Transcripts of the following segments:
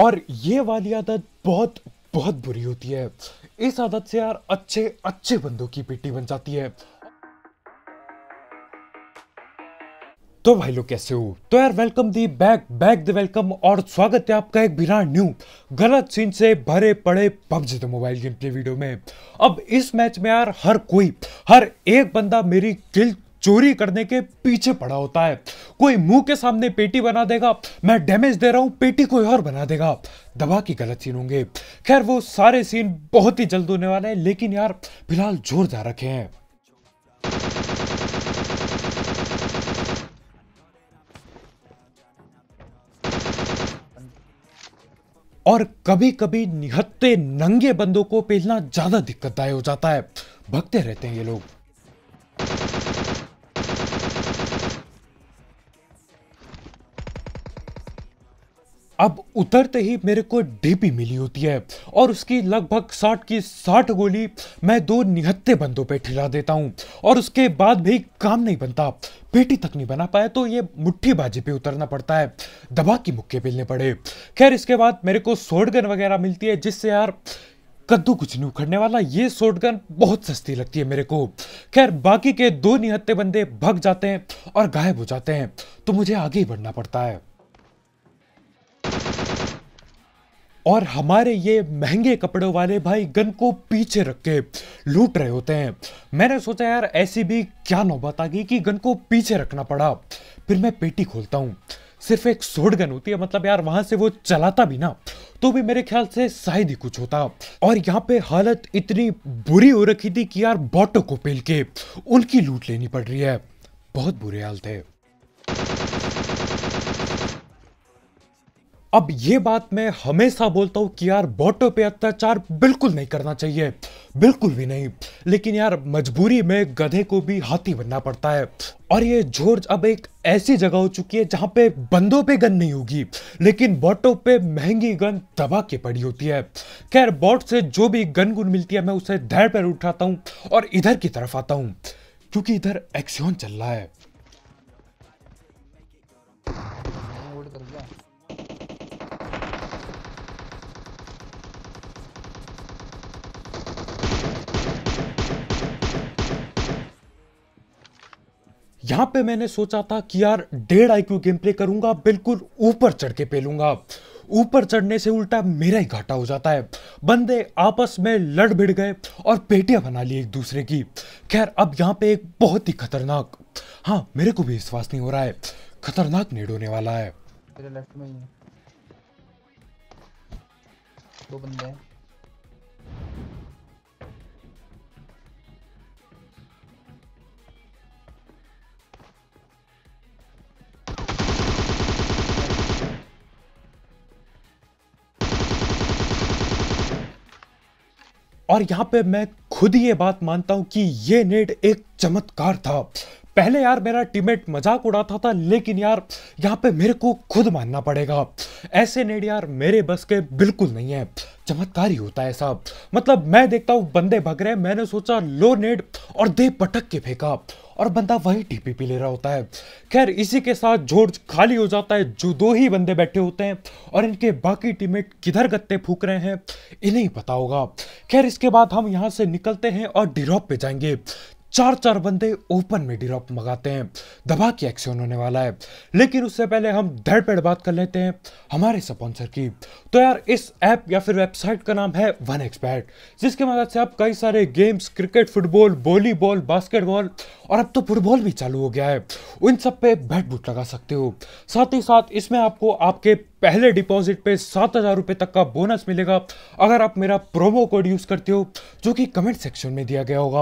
और ये वाली आदत बहुत बहुत बुरी होती है इस आदत से यार अच्छे अच्छे बंदों की पिट्टी बन जाती है तो भाई लोग कैसे हो तो यार welcome the back back the welcome और स्वागत है आपका एक बिना न्यू गलत सीन से भरे पड़े PUBG the mobile game play video में अब इस मैच में यार हर कोई हर एक बंदा मेरी किल चोरी करने के पीछे पड़ा होता है कोई मुंह के सामने पेटी बना देगा मैं डैमेज दे रहा हूं पेटी कोई और बना देगा दबा की गलत सीन होंगे खैर वो सारे सीन बहुत ही जल्द होने वाले हैं लेकिन यार फिलहाल जोरदार रखे हैं और कभी कभी निहत्ते नंगे बंदों को पहलना ज्यादा दिक्कतदायक हो जाता है भगते रहते हैं ये लोग अब उतरते ही मेरे को डीपी मिली होती है और उसकी लगभग साठ की साठ गोली मैं दो निहत्ते बंदों पे ठिला देता हूँ और उसके बाद भी काम नहीं बनता पेटी तक नहीं बना पाया तो ये मुट्ठीबाजी पे उतरना पड़ता है दबा की मुक्के मिलने पड़े खैर इसके बाद मेरे को सोडगन वगैरह मिलती है जिससे यार कद्दू कुछ नहीं उखड़ने वाला ये शॉटगन बहुत सस्ती लगती है मेरे को खैर बाकी के दो निहत्ते बंदे भग जाते हैं और गायब हो जाते हैं तो मुझे आगे ही बढ़ना पड़ता है और हमारे ये महंगे कपड़ों वाले भाई गन को पीछे रख के लूट रहे होते हैं मैंने सोचा यार ऐसी भी क्या नौबत आ गई कि गन को पीछे रखना पड़ा फिर मैं पेटी खोलता हूँ सिर्फ एक सोड गन होती है मतलब यार वहां से वो चलाता भी ना तो भी मेरे ख्याल से शायद ही कुछ होता और यहाँ पे हालत इतनी बुरी हो रखी थी कि यार बॉटो को पेल के उनकी लूट लेनी पड़ रही है बहुत बुरे हाल थे अब ये बात मैं हमेशा बोलता हूँ कि यार बोटों पे अत्याचार बिल्कुल नहीं करना चाहिए बिल्कुल भी नहीं लेकिन यार मजबूरी में गधे को भी हाथी बनना पड़ता है और ये जॉर्ज अब एक ऐसी जगह हो चुकी है जहाँ पे बंदों पे गन नहीं होगी लेकिन बोटों पे महंगी गन दबा के पड़ी होती है खैर बोट से जो भी गन गुन मिलती है मैं उसे धैर पर उठाता हूँ और इधर की तरफ आता हूँ क्योंकि इधर एक्सीन चल रहा है यहाँ पे मैंने सोचा था कि यार डेढ़ आई क्यू गेम प्ले करूंगा बिल्कुल ऊपर चढ़ के पेलूंगा ऊपर चढ़ने से उल्टा मेरा ही घाटा हो जाता है बंदे आपस में लड़ भिड़ गए और पेटियां बना ली एक दूसरे की खैर अब यहाँ पे एक बहुत ही खतरनाक हाँ मेरे को भी विश्वास नहीं हो रहा है खतरनाक नेड होने वाला है दो बंदे हैं और यहाँ पे मैं खुद ये बात मानता हूँ कि ये नेट एक चमत्कार था पहले यार मेरा टीममेट मजाक उड़ाता था लेकिन यार यहाँ पे मेरे को खुद मानना पड़ेगा ऐसे नेड यार मेरे बस के बिल्कुल नहीं है चमत्कार ही होता है ऐसा मतलब मैं देखता हूँ बंदे भग रहे मैंने सोचा लो नेड और दे पटक के फेंका और बंदा वही टीपीपी ले रहा होता है खैर इसी के साथ जोर्ज खाली हो जाता है जो दो ही बंदे बैठे होते हैं और इनके बाकी टीममेट किधर गत्ते फूक रहे हैं इन्हें ही पता होगा खैर इसके बाद हम यहाँ से निकलते हैं और डिरॉप पे जाएंगे चार चार बंदे ओपन में ड्रॉप मंगाते हैं दबा के एक्शन होने वाला है लेकिन उससे पहले हम धड़ पेड़ बात कर लेते हैं हमारे स्पॉन्सर की तो यार इस ऐप या फिर वेबसाइट का नाम है वन एक्सपर्ट जिसके मदद से आप कई सारे games cricket football volleyball basketball और अब तो फुटबॉल भी चालू हो गया है उन सब पे बैट बुट लगा सकते हो साथ ही साथ इसमें आपको आपके पहले डिपॉजिट पे सात हज़ार रुपए तक का बोनस मिलेगा अगर आप मेरा प्रोमो कोड यूज़ करते हो जो कि कमेंट सेक्शन में दिया गया होगा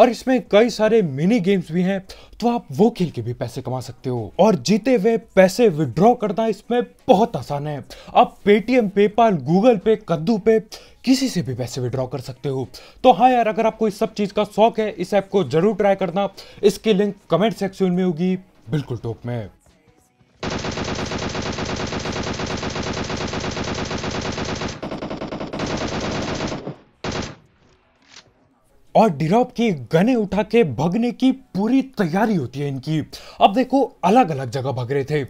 और इसमें कई सारे मिनी गेम्स भी हैं तो आप वो खेल के भी पैसे कमा सकते हो और जीते हुए पैसे विड्रॉ करना इसमें बहुत आसान है आप पेटीएम पेपाल गूगल पे कद्दू पे किसी से भी पैसे विड्रॉ कर सकते हो तो हाँ यार अगर आपको इस सब चीज़ का शौक है इस ऐप को जरूर ट्राई करना इसकी लिंक कमेंट सेक्शन में होगी बिल्कुल टॉप में और डिरॉप की गने उठा के भगने की पूरी तैयारी होती है इनकी अब देखो अलग अलग जगह भग रहे थे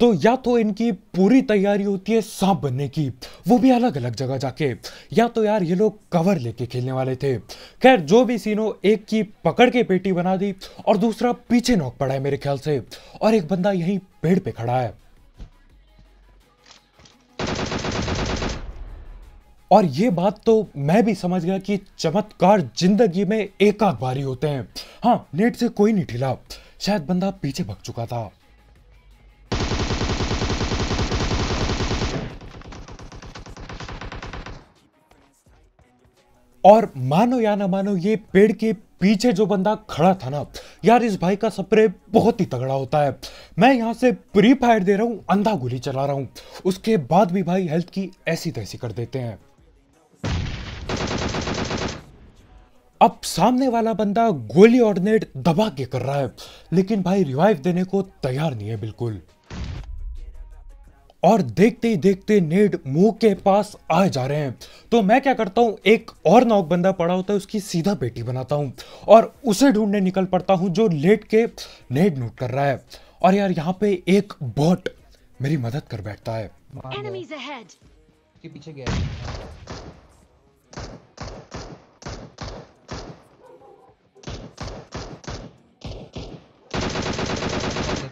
तो या तो इनकी पूरी तैयारी होती है सांप बनने की वो भी अलग अलग जगह जाके या तो यार ये लोग कवर लेके खेलने वाले थे खैर जो भी सीन हो एक की पकड़ के पेटी बना दी और दूसरा पीछे नोक पड़ा है मेरे ख्याल से और एक बंदा यहीं पेड़ पे खड़ा है और ये बात तो मैं भी समझ गया कि चमत्कार जिंदगी में एक आध बारी होते हैं हाँ नेट से कोई नहीं ठिला शायद बंदा पीछे भग चुका था और मानो या ना मानो ये पेड़ के पीछे जो बंदा खड़ा था ना यार इस भाई का स्प्रे बहुत ही तगड़ा होता है मैं यहां से प्री फायर दे रहा हूं अंधा गोली चला रहा हूं उसके बाद भी भाई हेल्थ की ऐसी तैसी कर देते हैं अब सामने वाला बंदा गोली और नेट दबा के कर रहा है लेकिन भाई रिवाइव देने को तैयार नहीं है बिल्कुल और देखते ही देखते नेड मुंह के पास आ जा रहे हैं तो मैं क्या करता हूं एक और नौक बंदा पड़ा होता है उसकी सीधा बेटी बनाता हूं और उसे ढूंढने निकल पड़ता हूं जो लेट के नेड नोट कर रहा है और यार यहाँ पे एक बॉट मेरी मदद कर बैठता है के पीछे गया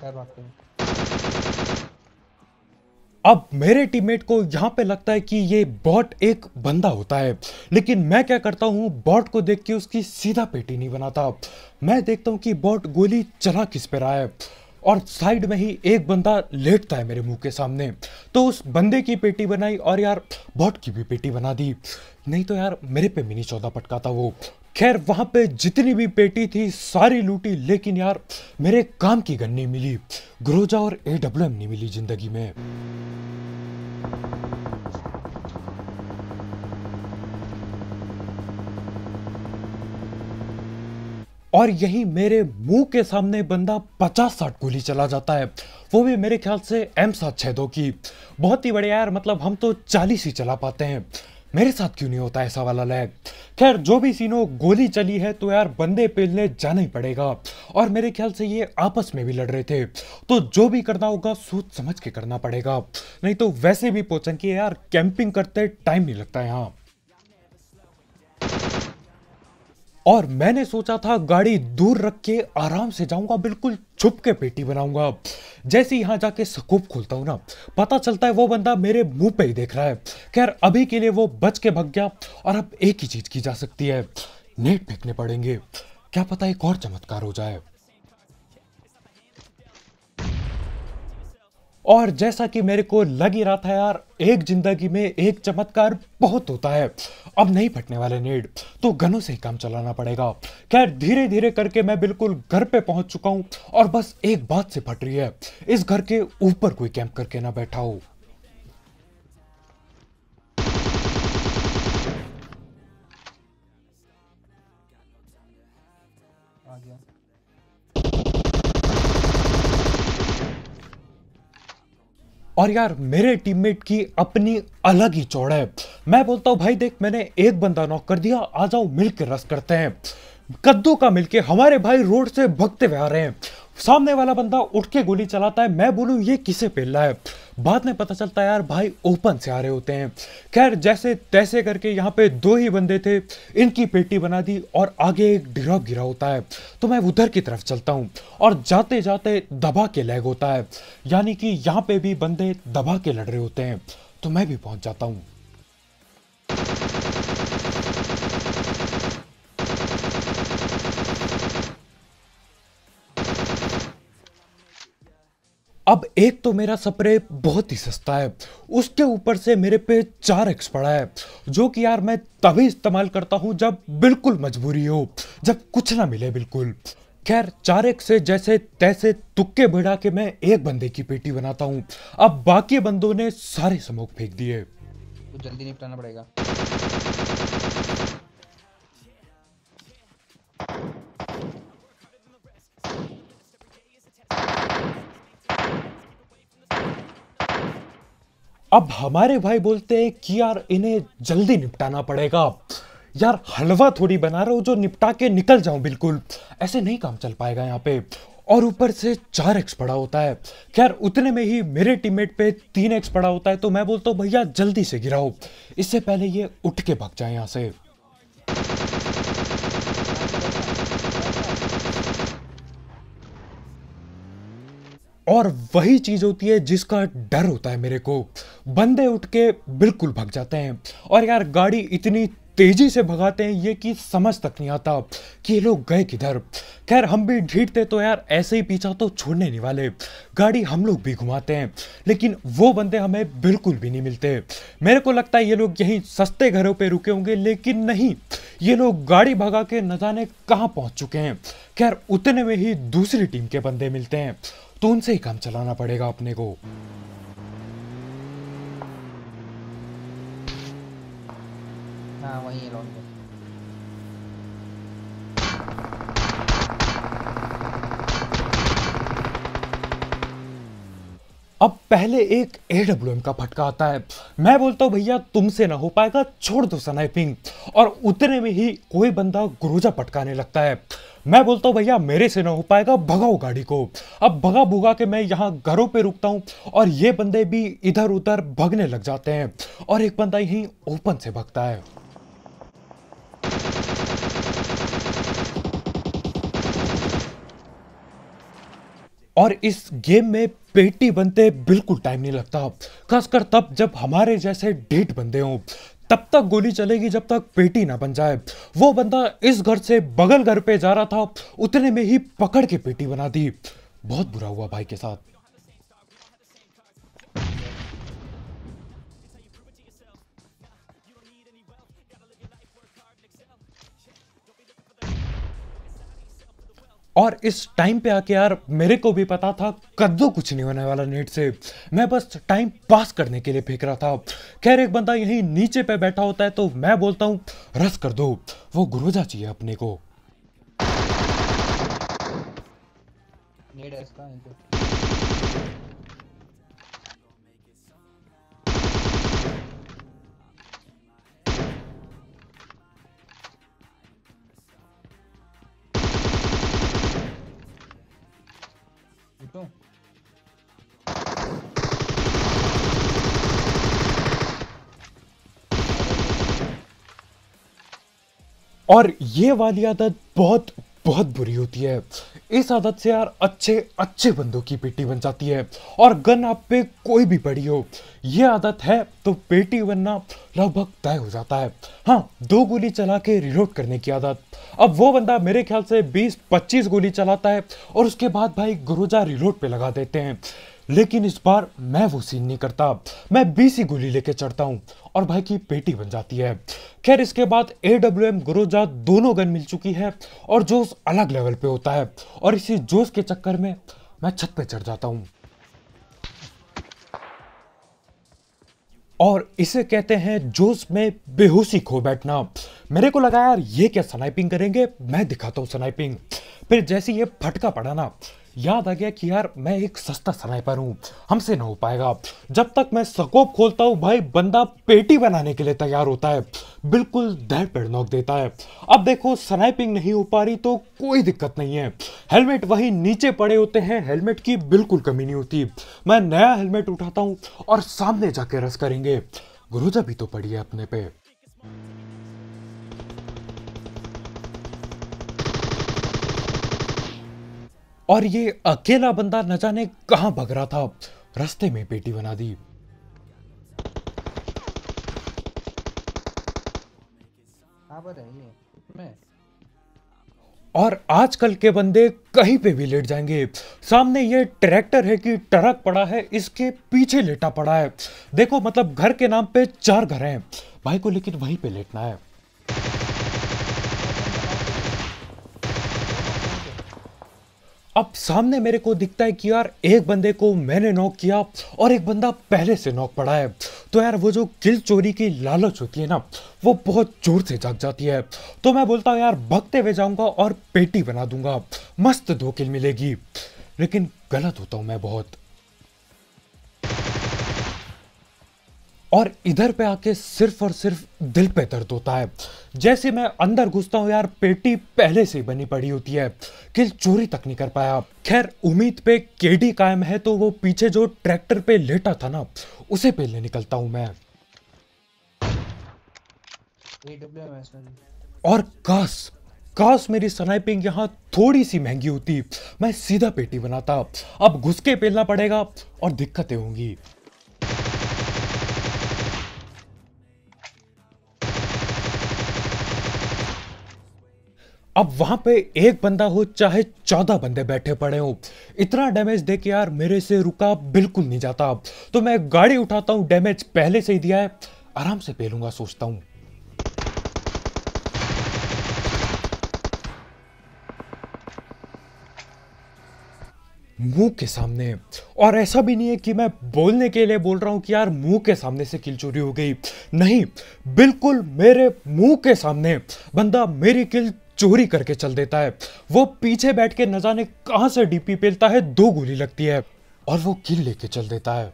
क्या बात करें अब मेरे टीममेट को यहाँ पे लगता है कि ये बॉट एक बंदा होता है लेकिन मैं क्या करता हूँ बॉट को देख के उसकी सीधा पेटी नहीं बनाता मैं देखता हूँ कि बॉट गोली चला किस पे रहा है और साइड में ही एक बंदा लेटता है मेरे मुंह के सामने तो उस बंदे की पेटी बनाई और यार बॉट की भी पेटी बना दी नहीं तो यार मेरे पे मिनी चौदह पटका था वो खैर वहां पे जितनी भी पेटी थी सारी लूटी लेकिन यार मेरे काम की गन नहीं मिली ग्रोजा और ए डब्ल्यू एम नहीं मिली जिंदगी में और यही मेरे मुंह के सामने बंदा पचास साठ गोली चला जाता है वो भी मेरे ख्याल से एम सात छेदों दो की बहुत ही बड़े यार मतलब हम तो चालीस ही चला पाते हैं मेरे साथ क्यों नहीं होता ऐसा वाला लैग खैर जो भी सीन हो गोली चली है तो यार बंदे पेलने जाना ही पड़ेगा और मेरे ख्याल से ये आपस में भी लड़ रहे थे तो जो भी करना होगा सोच समझ के करना पड़ेगा नहीं तो वैसे भी पोचन की यार कैंपिंग करते टाइम नहीं लगता यहाँ और मैंने सोचा था गाड़ी दूर रख के आराम से जाऊंगा बिल्कुल छुप के पेटी बनाऊंगा जैसे यहाँ जाके सकूप खोलता हूँ ना पता चलता है वो बंदा मेरे मुंह पे ही देख रहा है खैर अभी के लिए वो बच के भग गया और अब एक ही चीज़ की जा सकती है नेट फेंकने पड़ेंगे क्या पता एक और चमत्कार हो जाए और जैसा कि मेरे को लग ही रहा था यार एक जिंदगी में एक चमत्कार बहुत होता है अब नहीं फटने वाले नेड तो गनों से ही काम चलाना पड़ेगा खैर धीरे धीरे करके मैं बिल्कुल घर पे पहुंच चुका हूं और बस एक बात से फट रही है इस घर के ऊपर कोई कैंप करके ना बैठा हो और यार मेरे टीममेट की अपनी अलग ही चौड़ है मैं बोलता हूँ भाई देख मैंने एक बंदा नॉक कर दिया आ जाओ मिल के रस करते हैं कद्दू का मिलके हमारे भाई रोड से भगते हुए आ रहे हैं सामने वाला बंदा उठ के गोली चलाता है मैं बोलूँ ये किसे पेल रहा है बाद में पता चलता है यार भाई ओपन से आ रहे होते हैं खैर जैसे तैसे करके यहाँ पे दो ही बंदे थे इनकी पेटी बना दी और आगे एक ड्रॉप गिरा होता है तो मैं उधर की तरफ चलता हूँ और जाते जाते दबा के लैग होता है यानी कि यहाँ पे भी बंदे दबा के लड़ रहे होते हैं तो मैं भी पहुँच जाता हूँ अब एक तो मेरा स्प्रे बहुत ही सस्ता है उसके ऊपर से मेरे पे चार एक्स पड़ा है जो कि यार मैं तभी इस्तेमाल करता हूँ जब बिल्कुल मजबूरी हो जब कुछ ना मिले बिल्कुल खैर चार एक से जैसे तैसे तुक्के भिड़ा के मैं एक बंदे की पेटी बनाता हूँ अब बाकी बंदों ने सारे समोक फेंक दिए जल्दी निपटाना पड़ेगा अब हमारे भाई बोलते हैं कि यार इन्हें जल्दी निपटाना पड़ेगा यार हलवा थोड़ी बना रहा हूँ जो निपटा के निकल जाऊँ बिल्कुल ऐसे नहीं काम चल पाएगा यहाँ पे और ऊपर से चार एक्स पड़ा होता है खैर उतने में ही मेरे टीममेट पे तीन एक्स पड़ा होता है तो मैं बोलता हूँ भैया जल्दी से गिराओ इससे पहले ये उठ के भाग जाए यहाँ से और वही चीज़ होती है जिसका डर होता है मेरे को बंदे उठ के बिल्कुल भग जाते हैं और यार गाड़ी इतनी तेजी से भगाते हैं ये कि समझ तक नहीं आता कि ये लोग गए किधर खैर हम भी ढीठते तो यार ऐसे ही पीछा तो छोड़ने नहीं वाले गाड़ी हम लोग भी घुमाते हैं लेकिन वो बंदे हमें बिल्कुल भी नहीं मिलते मेरे को लगता है ये लोग यहीं सस्ते घरों पे रुके होंगे लेकिन नहीं ये लोग गाड़ी भगा के न जाने कहाँ पहुँच चुके हैं खैर उतने में ही दूसरी टीम के बंदे मिलते हैं तो उनसे ही काम चलाना पड़ेगा अपने को हाँ, वही अब पहले एक ए का फटका आता है मैं बोलता हूँ भैया तुमसे ना हो पाएगा छोड़ दो स्नाइपिंग और उतने में ही कोई बंदा गुरुजा पटकाने लगता है मैं बोलता हूँ भैया मेरे से ना हो पाएगा भगाओ गाड़ी को अब भगा भुगा के मैं यहाँ घरों पे रुकता हूँ और ये बंदे भी इधर उधर भगने लग जाते हैं और एक बंदा यहीं ओपन से भगता है और इस गेम में पेटी बनते बिल्कुल टाइम नहीं लगता खासकर तब जब हमारे जैसे डेट बंदे हों तब तक गोली चलेगी जब तक पेटी ना बन जाए वो बंदा इस घर से बगल घर पे जा रहा था उतने में ही पकड़ के पेटी बना दी बहुत बुरा हुआ भाई के साथ और इस टाइम पे आके यार मेरे को भी पता था कद्दू कुछ नहीं होने वाला नेट से मैं बस टाइम पास करने के लिए फेंक रहा था खैर एक बंदा यहीं नीचे पे बैठा होता है तो मैं बोलता हूँ रस कर दो वो गुरुजा चाहिए अपने को नेट então. तो। और ये वाली आदत बहुत बहुत बुरी होती है इस आदत से यार अच्छे अच्छे बंदों की बेटी बन जाती है और गन आप पे कोई भी बड़ी हो ये आदत है तो बेटी बनना लगभग तय हो जाता है हाँ दो गोली चला के रिलोड करने की आदत अब वो बंदा मेरे ख्याल से 20-25 गोली चलाता है और उसके बाद भाई गुरुजा रिलोड पे लगा देते हैं लेकिन इस बार मैं वो सीन नहीं करता मैं बीसी गोली लेके चढ़ता हूँ और भाई की पेटी बन जाती है खैर इसके बाद ए डब्ल्यू एम गुरोजा दोनों गन मिल चुकी है और जोश अलग लेवल पे होता है और इसी जोश के चक्कर में मैं छत पे चढ़ जाता हूँ और इसे कहते हैं जोश में बेहोशी खो बैठना मेरे को लगा यार ये क्या स्नाइपिंग करेंगे मैं दिखाता हूँ स्नाइपिंग फिर जैसे ये फटका पड़ा ना याद आ गया कि यार मैं एक सस्ता स्नाइपर हूँ हमसे ना हो पाएगा जब तक मैं सकोप खोलता हूँ भाई बंदा पेटी बनाने के लिए तैयार होता है बिल्कुल दह पेड़ नोक देता है अब देखो स्नाइपिंग नहीं हो पा रही तो कोई दिक्कत नहीं है हेलमेट वही नीचे पड़े होते हैं हेलमेट की बिल्कुल कमी नहीं होती मैं नया हेलमेट उठाता हूँ और सामने जाके रस करेंगे गुरुजा भी तो पड़ी है अपने पे और ये अकेला बंदा न जाने कहां भग रहा था रास्ते में पेटी बना दी और आजकल के बंदे कहीं पे भी लेट जाएंगे सामने ये ट्रैक्टर है कि ट्रक पड़ा है इसके पीछे लेटा पड़ा है देखो मतलब घर के नाम पे चार घर हैं भाई को लेकिन वहीं पे लेटना है अब सामने मेरे को दिखता है कि यार एक बंदे को मैंने नॉक किया और एक बंदा पहले से नॉक पड़ा है तो यार वो जो किल चोरी की लालच होती है ना वो बहुत जोर से जाग जाती है तो मैं बोलता हूँ यार भगते हुए जाऊँगा और पेटी बना दूंगा मस्त दो किल मिलेगी लेकिन गलत होता हूँ मैं बहुत और इधर पे आके सिर्फ और सिर्फ दिल पे दर्द होता है जैसे मैं अंदर घुसता हूँ यार पेटी पहले से बनी पड़ी होती है किल चोरी तक नहीं कर पाया खैर उम्मीद पे केडी कायम है तो वो पीछे जो ट्रैक्टर पे लेटा था ना उसे पहले निकलता हूँ मैं और कास काश मेरी स्नाइपिंग यहाँ थोड़ी सी महंगी होती मैं सीधा पेटी बनाता अब घुस के पेलना पड़ेगा और दिक्कतें होंगी अब वहां पे एक बंदा हो चाहे चौदह बंदे बैठे पड़े हो इतना डैमेज दे के यार मेरे से रुका बिल्कुल नहीं जाता तो मैं गाड़ी उठाता हूँ डैमेज पहले से ही दिया है आराम से पेलूंगा सोचता हूँ मुंह के सामने और ऐसा भी नहीं है कि मैं बोलने के लिए बोल रहा हूं कि यार मुंह के सामने से किल चोरी हो गई नहीं बिल्कुल मेरे मुंह के सामने बंदा मेरी किल चोरी करके चल देता है वो पीछे बैठ के न जाने कहाँ से डीपी पेलता है दो गोली लगती है और वो किल लेके चल देता है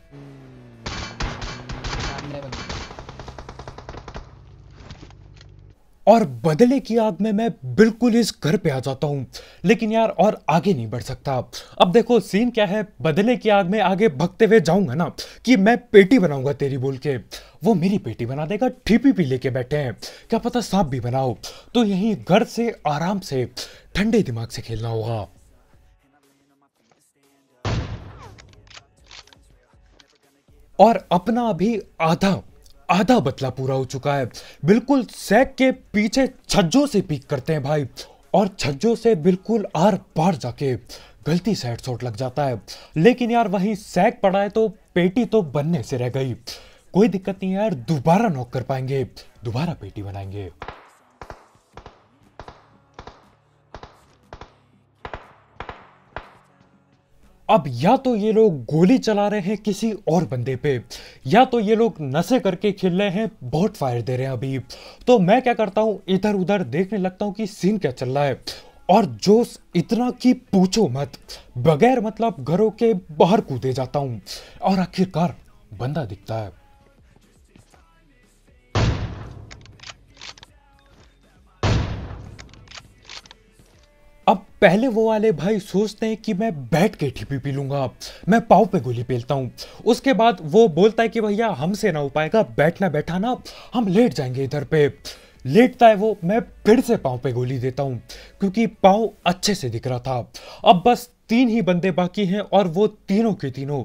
और बदले की आग में मैं बिल्कुल इस घर पे आ जाता हूँ लेकिन यार और आगे नहीं बढ़ सकता अब देखो सीन क्या है बदले की आग में आगे भगते हुए जाऊंगा ना कि मैं पेटी बनाऊंगा तेरी बोल के वो मेरी पेटी बना देगा ठीपी भी लेके बैठे हैं क्या पता सांप भी बनाओ तो यहीं घर से आराम से ठंडे दिमाग से खेलना होगा और अपना अभी आधा आधा बदला पूरा हो चुका है बिल्कुल सैक के पीछे छज्जों से पीक करते हैं भाई और छज्जों से बिल्कुल आर पार जाके गलती साइड शॉट लग जाता है लेकिन यार वहीं सैक पड़ा है तो पेटी तो बनने से रह गई कोई दिक्कत नहीं यार दोबारा नॉक कर पाएंगे दोबारा पेटी बनाएंगे अब या तो ये लोग गोली चला रहे हैं किसी और बंदे पे या तो ये लोग नशे करके खेल रहे हैं बहुत फायर दे रहे हैं अभी तो मैं क्या करता हूँ इधर उधर देखने लगता हूँ कि सीन क्या चल रहा है और जोश इतना कि पूछो मत बगैर मतलब घरों के बाहर कूदे जाता हूँ और आखिरकार बंदा दिखता है पहले वो वाले भाई सोचते हैं कि मैं बैठ के ठिपी पी लूंगा मैं पाव पे गोली पेलता हूँ उसके बाद वो बोलता है कि भैया हमसे ना हो पाएगा बैठना बैठाना हम लेट जाएंगे इधर पे लेटता है वो मैं फिर से पाँव पे गोली देता हूँ क्योंकि पाँव अच्छे से दिख रहा था अब बस तीन ही बंदे बाकी हैं और वो तीनों के तीनों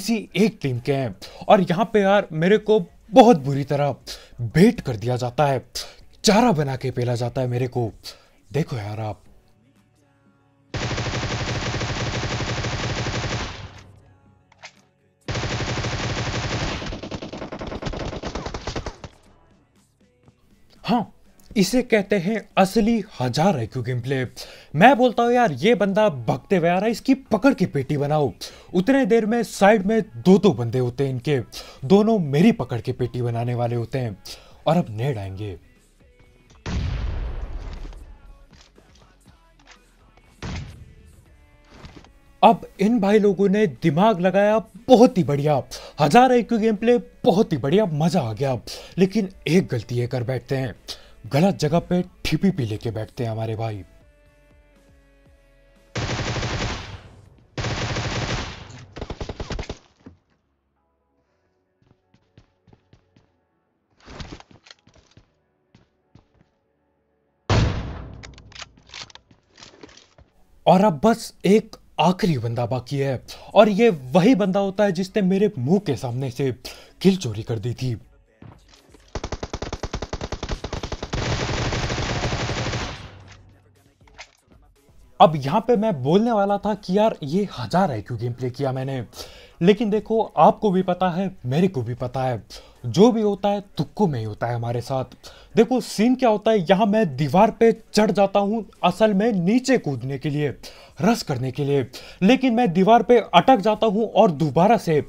इसी एक टीम के हैं और यहाँ पे यार मेरे को बहुत बुरी तरह बेट कर दिया जाता है चारा बना के पेला जाता है मेरे को देखो यार आप हाँ इसे कहते हैं असली हजार आई क्यू गेम प्ले मैं बोलता हूँ यार ये बंदा भगते हुए आ रहा है इसकी पकड़ के पेटी बनाओ उतने देर में साइड में दो दो बंदे होते हैं इनके दोनों मेरी पकड़ के पेटी बनाने वाले होते हैं और अब नेड आएंगे अब इन भाई लोगों ने दिमाग लगाया बहुत ही बढ़िया हजार आई गेम प्ले बहुत ही बढ़िया मज़ा आ गया लेकिन एक गलती ये कर बैठते हैं गलत जगह पे ठिपी पी लेके बैठते हैं हमारे भाई और अब बस एक आखिरी बंदा बाकी है और ये वही बंदा होता है जिसने मेरे मुंह के सामने से किल चोरी कर दी थी अब यहां पे मैं बोलने वाला था कि यार ये हजार आई क्यू गेम प्ले किया मैंने लेकिन देखो आपको भी पता है मेरे को भी पता है जो भी होता है तुक्को में ही होता है हमारे साथ देखो सीन क्या होता है यहाँ मैं दीवार पे चढ़ जाता हूँ असल में नीचे कूदने के लिए रस करने के लिए लेकिन मैं दीवार पे अटक जाता हूँ और दोबारा से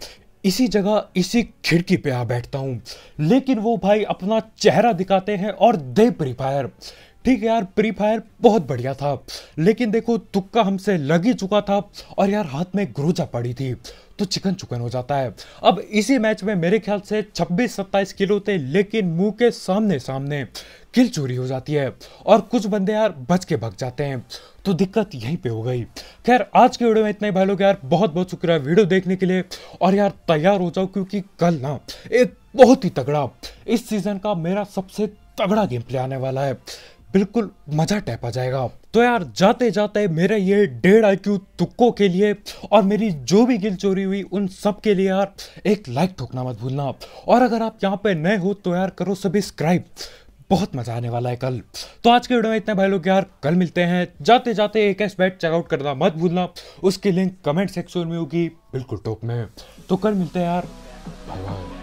इसी जगह इसी खिड़की पे आ बैठता हूँ लेकिन वो भाई अपना चेहरा दिखाते हैं और दे प्री फायर ठीक है यार प्री फायर बहुत बढ़िया था लेकिन देखो तुक्का हमसे लग ही चुका था और यार हाथ में ग्रोजा पड़ी थी तो चिकन चुकन हो जाता है अब इसी मैच में मेरे ख्याल से 26-27 किलो थे लेकिन मुंह के सामने सामने किल चोरी हो जाती है और कुछ बंदे यार बच के भग जाते हैं तो दिक्कत यहीं पे हो गई खैर आज के वीडियो में इतना ही भाई लोग यार बहुत बहुत शुक्रिया वीडियो देखने के लिए और यार तैयार हो जाओ क्योंकि कल ना एक बहुत ही तगड़ा इस सीज़न का मेरा सबसे तगड़ा गेम प्ले आने वाला है बिल्कुल मज़ा टैप आ जाएगा तो यार जाते जाते मेरे ये डेढ़ आई क्यू तुक्को के लिए और मेरी जो भी गिल चोरी हुई उन सब के लिए यार एक लाइक ठोकना मत भूलना और अगर आप यहाँ पे नए हो तो यार करो सब्सक्राइब बहुत मजा आने वाला है कल तो आज के वीडियो में इतना भाई लोग यार कल मिलते हैं जाते जाते एक एस बैट चेकआउट करना मत भूलना उसकी लिंक कमेंट सेक्शन में होगी बिल्कुल टॉप में तो कल मिलते हैं यार भाई भाई।